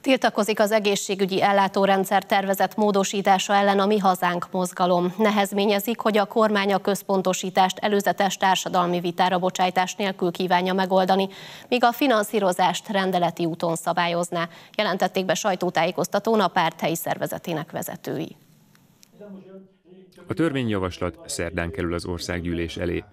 Tiltakozik az egészségügyi ellátórendszer tervezett módosítása ellen a Mi Hazánk mozgalom. Nehezményezik, hogy a kormány a központosítást előzetes társadalmi vitára bocsájtás nélkül kívánja megoldani, míg a finanszírozást rendeleti úton szabályozná, jelentették be sajtótájékoztatón a párt helyi szervezetének vezetői. A törvényjavaslat szerdán kerül az országgyűlés elé.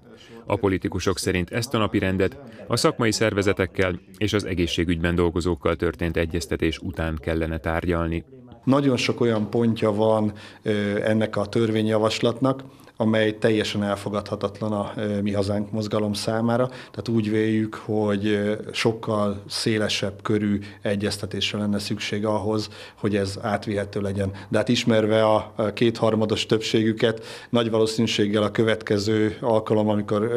A politikusok szerint ezt a napi rendet a szakmai szervezetekkel és az egészségügyben dolgozókkal történt egyeztetés után kellene tárgyalni. Nagyon sok olyan pontja van ennek a törvényjavaslatnak, amely teljesen elfogadhatatlan a Mi Hazánk mozgalom számára. Tehát úgy véljük, hogy sokkal szélesebb körű egyeztetésre lenne szükség ahhoz, hogy ez átvihető legyen. De hát ismerve a kétharmados többségüket, nagy valószínűséggel a következő alkalom, amikor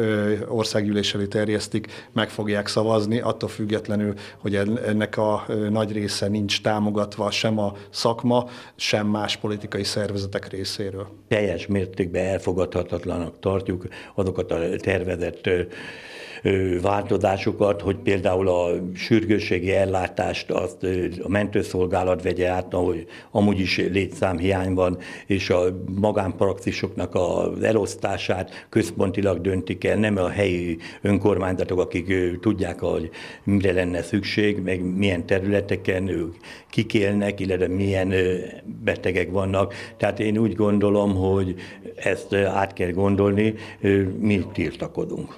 országgyűlés elé terjesztik, meg fogják szavazni, attól függetlenül, hogy ennek a nagy része nincs támogatva sem a szak szakma, sem más politikai szervezetek részéről. Teljes mértékben elfogadhatatlanak tartjuk azokat a tervezett változásokat, hogy például a sürgősségi ellátást azt a mentőszolgálat vegye át, ahogy amúgy is létszámhiány van, és a magánpraxisoknak az elosztását központilag döntik el, nem a helyi önkormányzatok, akik tudják, hogy mire lenne szükség, meg milyen területeken ők kikélnek, illetve milyen betegek vannak. Tehát én úgy gondolom, hogy ezt át kell gondolni, mi tiltakodunk.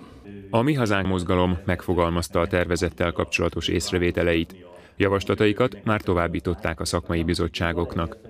A Mi Hazánk mozgalom megfogalmazta a tervezettel kapcsolatos észrevételeit. Javaslataikat már továbbították a szakmai bizottságoknak.